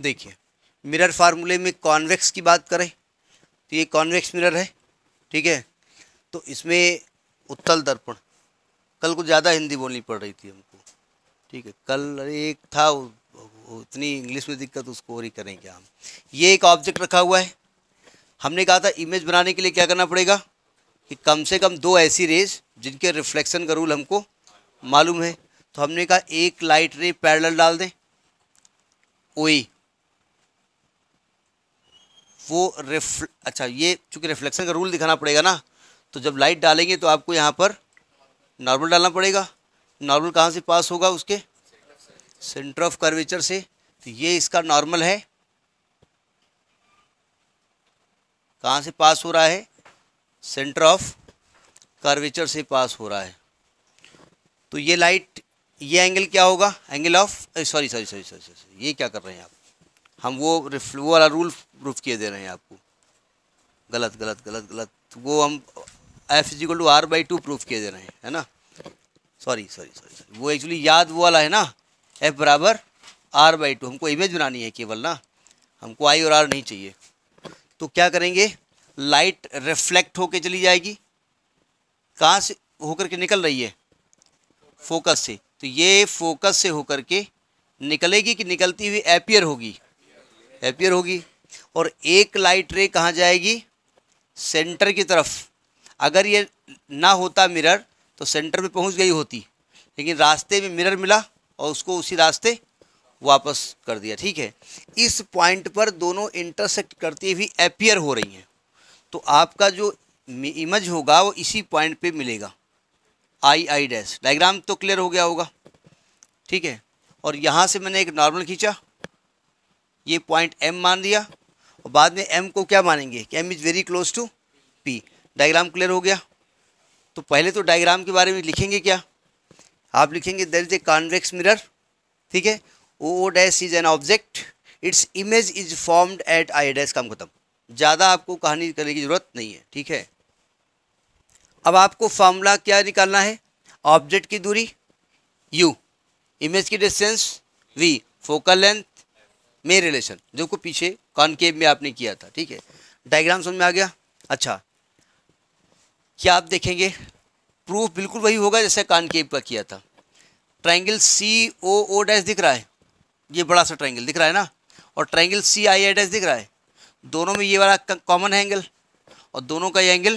देखिए मिरर फार्मूले में कॉन्वेक्स की बात करें तो ये कॉन्वेक्स मिरर है ठीक है तो इसमें उत्तल दर्पण कल को ज़्यादा हिंदी बोलनी पड़ रही थी हमको ठीक है कल एक था उतनी इंग्लिश में दिक्कत उसको और ही करें क्या हम ये एक ऑब्जेक्ट रखा हुआ है हमने कहा था इमेज बनाने के लिए क्या करना पड़ेगा कि कम से कम दो ऐसी रेज जिनके रिफ्लेक्शन का रूल हमको मालूम है तो हमने कहा एक लाइट रे पैरेलल डाल दें ओई वो रिफ अच्छा ये चूँकि रिफ्लेक्शन का रूल दिखाना पड़ेगा ना तो जब लाइट डालेंगे तो आपको यहाँ पर नॉर्मल डालना पड़ेगा नॉर्मल कहाँ से पास होगा उसके सेंटर ऑफ कर्वेचर से तो ये इसका नॉर्मल है कहाँ से पास हो रहा है सेंटर ऑफ कर्वेचर से पास हो रहा है तो ये लाइट ये एंगल क्या होगा angle of sorry sorry sorry sorry sorry ये क्या कर रहे हैं आप हम वो वो वाला रूल प्रूफ किए दे रहे हैं आपको गलत गलत गलत गलत वो हम F equal to R by two proof किए दे रहे हैं है ना सॉरी सॉरी सॉरी वो एक्चुअली याद वो वाला है ना एफ बराबर आर बाई टू हमको इमेज बनानी है केवल ना हमको आई और आर नहीं चाहिए तो क्या करेंगे लाइट रिफ्लेक्ट होके चली जाएगी कहाँ से होकर के निकल रही है फोकस से तो ये फोकस से होकर के निकलेगी कि निकलती हुई एपियर होगी अपियर होगी और एक लाइट रे कहाँ जाएगी सेंटर की तरफ अगर ये ना होता मिरर तो सेंटर में पहुंच गई होती लेकिन रास्ते में मिरर मिला और उसको उसी रास्ते वापस कर दिया ठीक है इस पॉइंट पर दोनों इंटरसेक्ट करती हुई अपियर हो रही हैं तो आपका जो इमेज होगा वो इसी पॉइंट पे मिलेगा आई आई डैश डायग्राम तो क्लियर हो गया होगा ठीक है और यहाँ से मैंने एक नॉर्मल खींचा ये पॉइंट एम मान दिया और बाद में एम को क्या मानेंगे कि M is very close to P diagram clear हो गया तो पहले तो डायग्राम के बारे में लिखेंगे क्या आप लिखेंगे there is a convex mirror ठीक है O O dash is an object its image is formed at I dash काम खत्म ज़्यादा आपको कहानी करने की ज़रूरत नहीं है ठीक है अब आपको फॉर्मूला क्या निकालना है ऑब्जेक्ट की दूरी यू इमेज की डिस्टेंस वी फोकल लेंथ में रिलेशन जो को पीछे कॉनकेव में आपने किया था ठीक है डायग्राम समझ में आ गया अच्छा क्या आप देखेंगे प्रूफ बिल्कुल वही होगा जैसे कॉनकेव का किया था triangle C O O dash दिख रहा है ये बड़ा सा ट्राइंगल दिख रहा है ना और triangle C I I dash दिख रहा है दोनों में ये वाला कॉमन है एंगल और दोनों का ये एंगल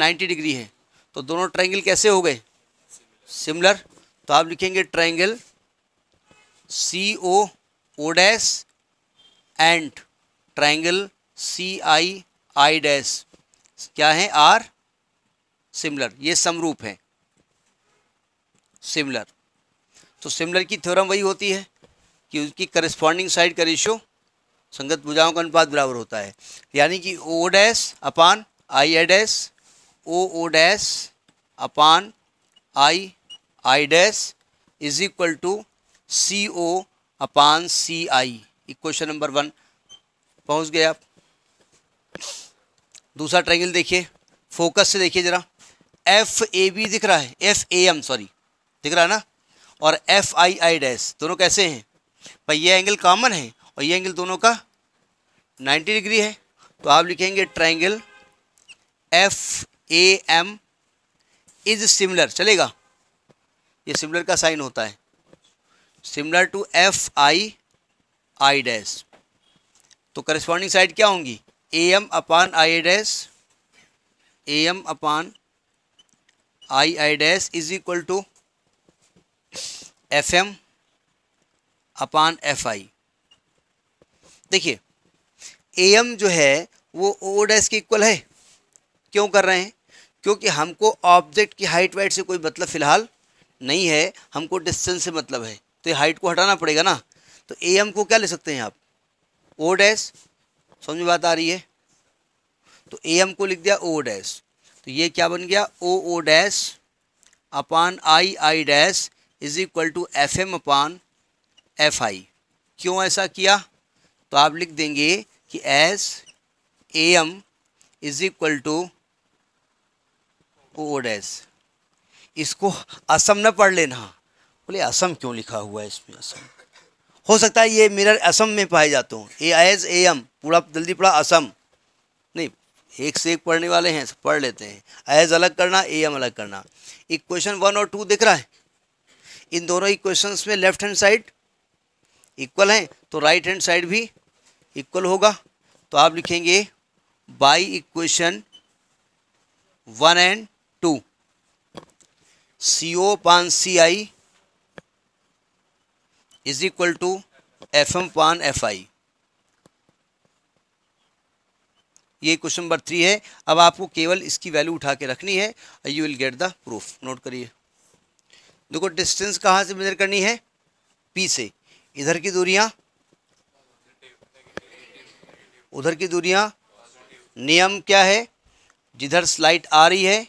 90 डिग्री है तो दोनों ट्राइंगल कैसे हो गए सिमिलर तो आप लिखेंगे triangle C O O and triangle C I I dash क्या है आर सिमिलर ये समरूप है सिमिलर तो सिमिलर की थ्योरम वही होती है कि उसकी करिस्पॉन्डिंग साइड का रेशियो संगत भुजाओं का अनुपात बराबर होता है यानी कि O dash upon I A dash O O dash upon I I dash is equal to C O upon C I equation number one पहुंच गए आप दूसरा ट्रायंगल देखिए फोकस से देखिए ज़रा एफ ए बी दिख रहा है एफ ए एम सॉरी दिख रहा है ना और एफ आई आई डैश दोनों कैसे हैं भाई ये एंगल कॉमन है और ये एंगल दोनों का 90 डिग्री है तो आप लिखेंगे triangle F A M is similar चलेगा ये सिमिलर का साइन होता है similar to F I I dash तो करस्पॉन्डिंग साइड क्या होंगी A M upon I dash A M upon I I dash is equal to F M upon F I देखिए A M जो है वो ओ डैस के इक्वल है क्यों कर रहे हैं क्योंकि हमको ऑब्जेक्ट की हाइट वाइट से कोई मतलब फ़िलहाल नहीं है हमको डिस्टेंस से मतलब है तो ये हाइट को हटाना पड़ेगा ना तो ए एम को क्या ले सकते हैं आप ओ डैस समझ में बात आ रही है तो ए एम को लिख दिया ओ डैश तो ये क्या बन गया O O dash upon I I dash is equal to F M upon F I क्यों ऐसा किया तो आप लिख देंगे कि S A M is equal to O dash इसको असम न पढ़ लेना बोले असम क्यों लिखा हुआ है इसमें असम हो सकता है ये मिरर असम में पाए जाते हों ए एज ए एम पूरा जल्दी पढ़ा असम नहीं एक से एक पढ़ने वाले हैं पढ़ लेते हैं एज अलग करना ए एम अलग करना एक क्वेश्चन वन और टू दिख रहा है इन दोनों ही क्वेश्चन में लेफ्ट हैंड साइड इक्वल हैं तो राइट हैंड साइड भी इक्वल होगा तो आप लिखेंगे by equation one and two C O upon C I is equal to F M upon F I ये क्वेश्चन नंबर थ्री है अब आपको केवल इसकी वैल्यू उठा के रखनी है you will get the proof note करिए देखो डिस्टेंस कहाँ से मेजर करनी है पी से इधर की दूरियाँ उधर की दूरियाँ नियम क्या है जिधर स्लाइट आ रही है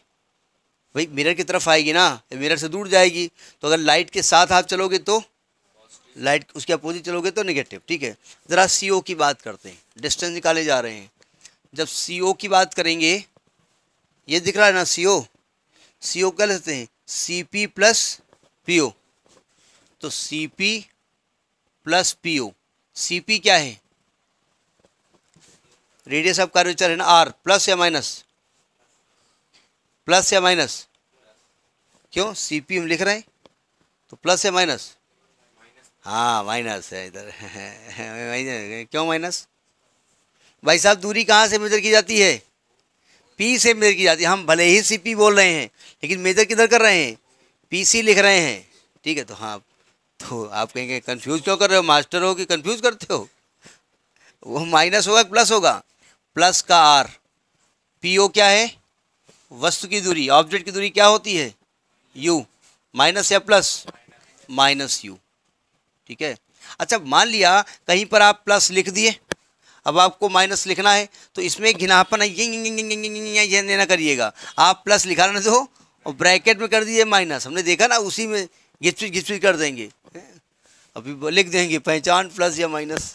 भाई मिरर की तरफ आएगी ना मिरर से दूर जाएगी तो अगर लाइट के साथ आप चलोगे तो लाइट उसके अपोजिट चलोगे तो निगेटिव ठीक है ज़रा सी की बात करते हैं डिस्टेंस निकाले जा रहे हैं जब सी की बात करेंगे ये दिख रहा है ना सी ओ सी ओ क्या लेते हैं C P plus P O तो C P plus P O C P क्या है रेडियस ऑफ कर्वेचर है ना आर प्लस या माइनस प्लस या माइनस क्यों सी पी हम लिख रहे हैं तो प्लस या माइनस हाँ माइनस है इधर क्यों माइनस भाई साहब दूरी कहाँ से मेजर की जाती है पी से मेजर की जाती है हम भले ही सी पी बोल रहे हैं लेकिन मेजर किधर कर रहे हैं पी सी लिख रहे हैं ठीक है तो हाँ तो आप कहेंगे कन्फ्यूज क्यों कर रहे हो मास्टर हो कि कन्फ्यूज करते हो वो माइनस होगा प्लस होगा प्लस का आर पी ओ क्या है वस्तु की दूरी ऑब्जेक्ट की दूरी क्या होती है यू माइनस या प्लस माइनस यू ठीक है अच्छा मान लिया कहीं पर आप प्लस लिख दिए अब आपको माइनस लिखना है तो इसमें घिनापन है ये ना करिएगा आप प्लस लिखा रहने दो और ब्रैकेट में कर दीजिए माइनस हमने देखा ना उसी में घिचपिच घिचपिच कर देंगे अभी लिख देंगे पहचान प्लस या माइनस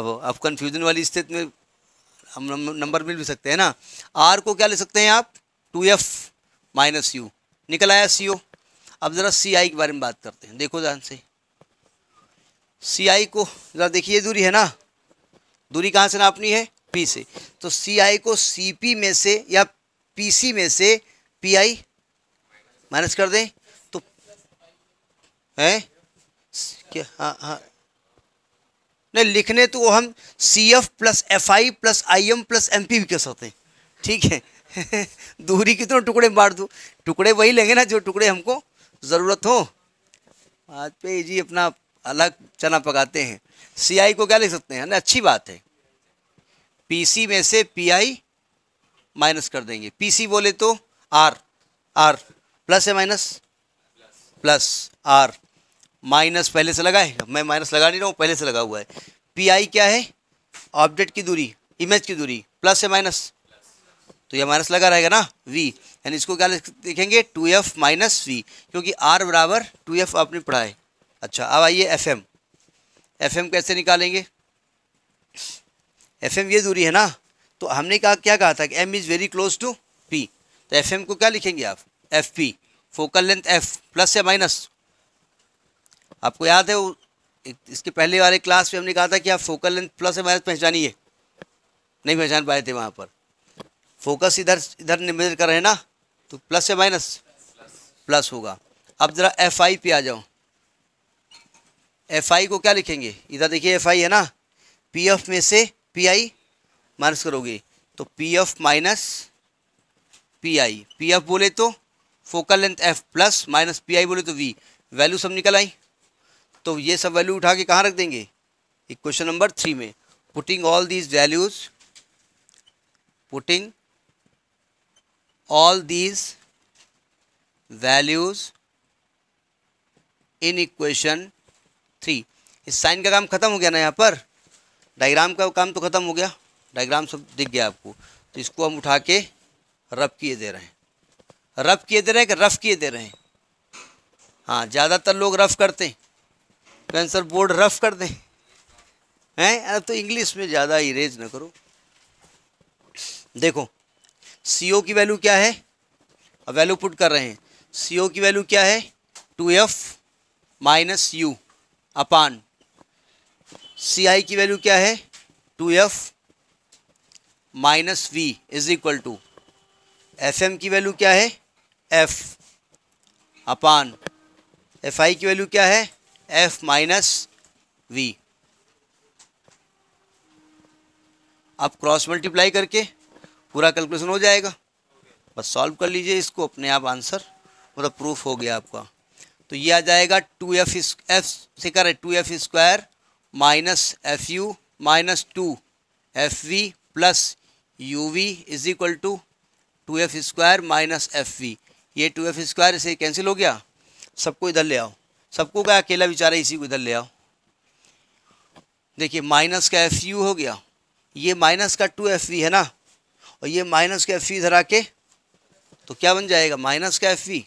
अब अब कन्फ्यूजन वाली स्थिति में हम नंबर मिल भी सकते हैं ना आर को क्या ले सकते हैं आप टू एफ माइनस यू निकल आया सी ओ अब ज़रा सी आई के बारे में बात करते हैं देखो ध्यान से सी आई को ज़रा देखिए दूरी है ना दूरी कहाँ से नापनी है पी से तो सी आई को सी पी में से या पी सी में से पी आई माइनस कर दें तो है क्या हाँ हाँ नहीं लिखने तो हम C F plus F I plus I M plus M P भी कह सकते हैं ठीक है दूरी कितने तो टुकड़े बांट दूँ टुकड़े वही लेंगे ना जो टुकड़े हमको ज़रूरत हो आज पे जी अपना अलग चना पकाते हैं सीआई को क्या लिख सकते हैं ना अच्छी बात है पीसी में से पीआई माइनस कर देंगे पीसी बोले तो आर आर प्लस है माइनस प्लस आर माइनस पहले से लगा है मैं माइनस लगा नहीं रहा हूँ पहले से लगा हुआ है पीआई क्या है ऑब्जेक्ट की दूरी इमेज की दूरी प्लस है माइनस तो यह माइनस लगा रहेगा ना वी यानी इसको क्या लिखेंगे टू एफ माइनस वी क्योंकि आर बराबर टू एफ आपने पढ़ा है अच्छा अब आइए एफएम एफएम कैसे निकालेंगे एफएम ये दूरी है ना तो हमने कहा क्या कहा था कि M is very close to P तो एफएम को क्या लिखेंगे आप F P focal length F plus या माइनस आपको याद है वो इसके पहले वाले क्लास में हमने कहा था कि आप फोकल लेंथ प्लस या माइनस पहचानिए नहीं पहचान पाए थे वहाँ पर फोकस इधर इधर निमेजर कर रहे हैं ना तो प्लस या माइनस प्लस होगा अब ज़रा एफ आई पे आ जाओ एफ आई को क्या लिखेंगे इधर देखिए एफ आई है ना पी एफ में से पी आई माइनस करोगे तो P F minus P I P F बोले तो focal length F plus minus P I बोले तो वी वैल्यू सब निकल आई तो ये सब वैल्यू उठा के कहाँ रख देंगे क्वेश्चन नंबर थ्री में putting all these values putting all these values in equation three इस साइन का काम खत्म हो गया ना यहाँ पर डायग्राम का काम तो खत्म हो गया डायग्राम सब दिख गया आपको तो इसको हम उठा के रफ किए दे रहे हैं रफ किए दे रहे हैं कि रफ किए दे रहे हैं हाँ ज़्यादातर लोग रफ करते हैं पेंसर बोर्ड रफ कर दें हैं तो इंग्लिश में ज़्यादा इरेज ना करो देखो सी की वैल्यू क्या है अब वैल्यू पुट कर रहे हैं सी की वैल्यू क्या है two F minus U upon C I की वैल्यू क्या है two F minus V is equal to F M की वैल्यू क्या है एफ अपान एफ आई की वैल्यू क्या है एफ माइनस वी आप क्रॉस मल्टीप्लाई करके पूरा कैलकुलेशन हो जाएगा बस सॉल्व कर लीजिए इसको अपने आप आंसर मतलब प्रूफ हो गया आपका तो ये आ जाएगा टू एफ एफ से कर two F square minus F U minus two F V plus U V is equal to two F square minus F V ये टू एफ स्क्वायर इसे कैंसिल हो गया सबको इधर ले आओ सबको क्या अकेला बेचारा इसी को इधर ले आओ देखिए माइनस का एफ यू हो गया ये माइनस का टू एफ वी है ना और ये माइनस का एफ वी इधर आके तो क्या बन जाएगा माइनस का एफ वी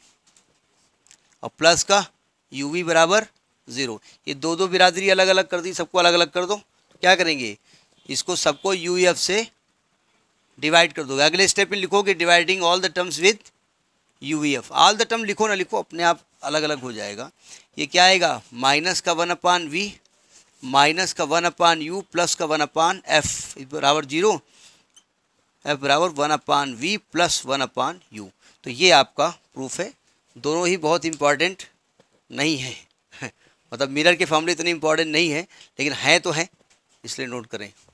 और प्लस का यू वी बराबर ज़ीरो ये दो दो बिरादरी अलग अलग कर दी सबको अलग अलग कर दो क्या करेंगे इसको सबको यू एफ e से डिवाइड कर दोगे अगले स्टेप में लिखोगे dividing all the terms with U E F all the term लिखो ना लिखो अपने आप अलग अलग हो जाएगा ये क्या आएगा माइनस का वन अपान वी माइनस का वन अपान यू प्लस का वन अपान एफ बराबर जीरो एफ बराबर one upon V plus one upon U तो ये आपका प्रूफ है दोनों ही बहुत इम्पॉर्टेंट नहीं है मतलब मिरर के फॉर्मूले इतने इम्पॉर्टेंट नहीं है लेकिन है तो है इसलिए नोट करें